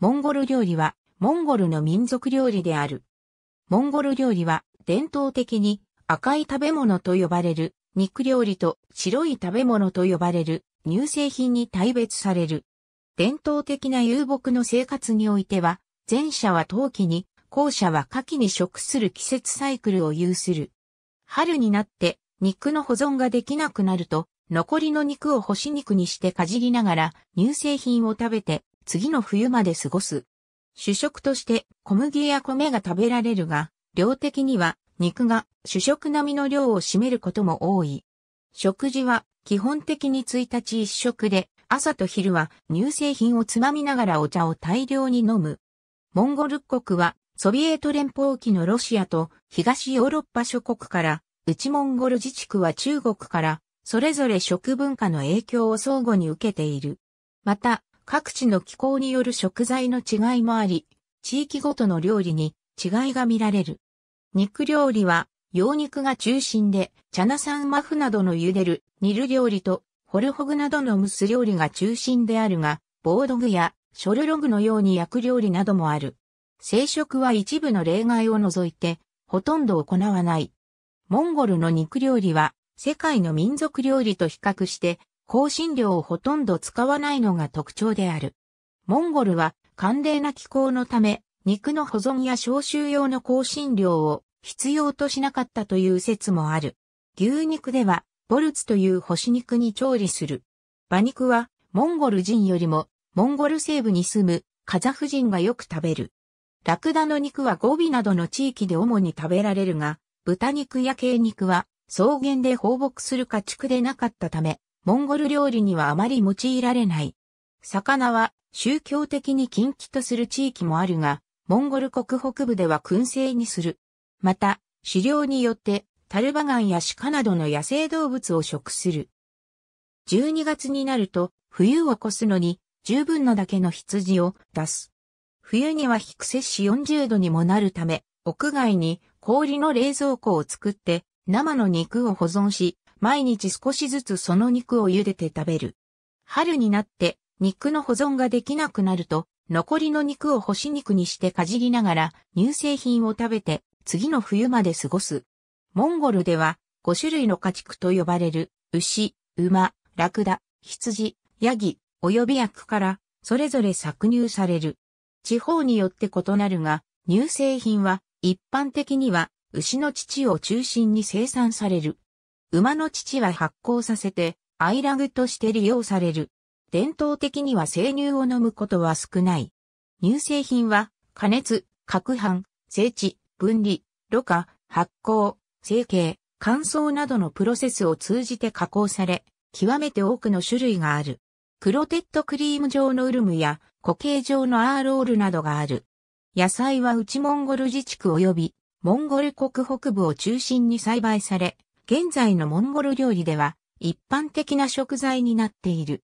モンゴル料理は、モンゴルの民族料理である。モンゴル料理は、伝統的に赤い食べ物と呼ばれる肉料理と白い食べ物と呼ばれる乳製品に大別される。伝統的な遊牧の生活においては、前者は冬季に、後者は夏季に食する季節サイクルを有する。春になって肉の保存ができなくなると、残りの肉を干し肉にしてかじりながら乳製品を食べて次の冬まで過ごす。主食として小麦や米が食べられるが、量的には肉が主食並みの量を占めることも多い。食事は基本的に1日1食で、朝と昼は乳製品をつまみながらお茶を大量に飲む。モンゴル国はソビエト連邦期のロシアと東ヨーロッパ諸国から内モンゴル自治区は中国からそれぞれ食文化の影響を相互に受けている。また、各地の気候による食材の違いもあり、地域ごとの料理に違いが見られる。肉料理は、羊肉が中心で、チャナサンマフなどの茹でる、煮る料理と、ホルホグなどの蒸す料理が中心であるが、ボードグやショルログのように焼く料理などもある。生食は一部の例外を除いて、ほとんど行わない。モンゴルの肉料理は、世界の民族料理と比較して香辛料をほとんど使わないのが特徴である。モンゴルは寒冷な気候のため、肉の保存や消臭用の香辛料を必要としなかったという説もある。牛肉では、ボルツという干し肉に調理する。馬肉は、モンゴル人よりも、モンゴル西部に住むカザフ人がよく食べる。ラクダの肉はゴビなどの地域で主に食べられるが、豚肉や鶏肉は草原で放牧する家畜でなかったため、モンゴル料理にはあまり用いられない。魚は宗教的に禁忌とする地域もあるが、モンゴル国北部では燻製にする。また、狩猟によって、タルバガンや鹿などの野生動物を食する。12月になると、冬を越すのに、十分のだけの羊を出す。冬には低摂氏40度にもなるため、屋外に氷の冷蔵庫を作って、生の肉を保存し、毎日少しずつその肉を茹でて食べる。春になって肉の保存ができなくなると、残りの肉を干し肉にしてかじりながら乳製品を食べて次の冬まで過ごす。モンゴルでは5種類の家畜と呼ばれる牛、馬、ラクダ、羊、ヤギ、及び役からそれぞれ搾乳される。地方によって異なるが乳製品は一般的には牛の乳を中心に生産される。馬の乳は発酵させて、アイラグとして利用される。伝統的には生乳を飲むことは少ない。乳製品は、加熱、攪拌、整地、分離、ろ過、発酵、成形、乾燥などのプロセスを通じて加工され、極めて多くの種類がある。クロテッドクリーム状のウルムや固形状のアーロールなどがある。野菜は内モンゴル自治区及びモンゴル国北部を中心に栽培され、現在のモンゴル料理では一般的な食材になっている。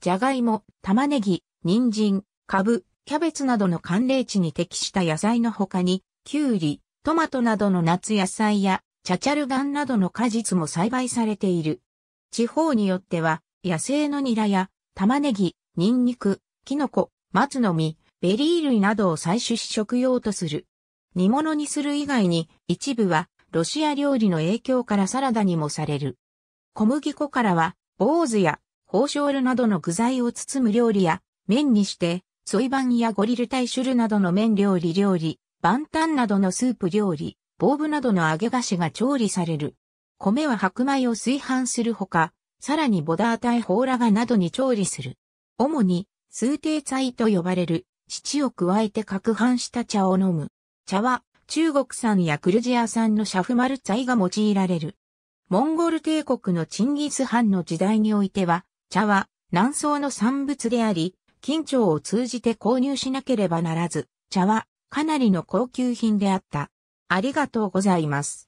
じゃがいも、玉ねぎ、人参、カブ、キャベツなどの寒冷地に適した野菜の他に、キュウリ、トマトなどの夏野菜や、チャチャルガンなどの果実も栽培されている。地方によっては、野生のニラや、玉ねぎ、ニンニク、キノコ、松の実、ベリー類などを採取し食用とする。煮物にする以外に、一部はロシア料理の影響からサラダにもされる。小麦粉からは、坊主や、ホーショールなどの具材を包む料理や、麺にして、ソイバンやゴリルタイシュルなどの麺料理料理、バンタンなどのスープ料理、ボーブなどの揚げ菓子が調理される。米は白米を炊飯するほか、さらにボダータイホーラガなどに調理する。主に、数定菜と呼ばれる、乳を加えて攪拌した茶を飲む。茶は、中国産やクルジア産のシャフマルツァイが用いられる。モンゴル帝国のチンギス・ハンの時代においては、茶は南宋の産物であり、近朝を通じて購入しなければならず、茶はかなりの高級品であった。ありがとうございます。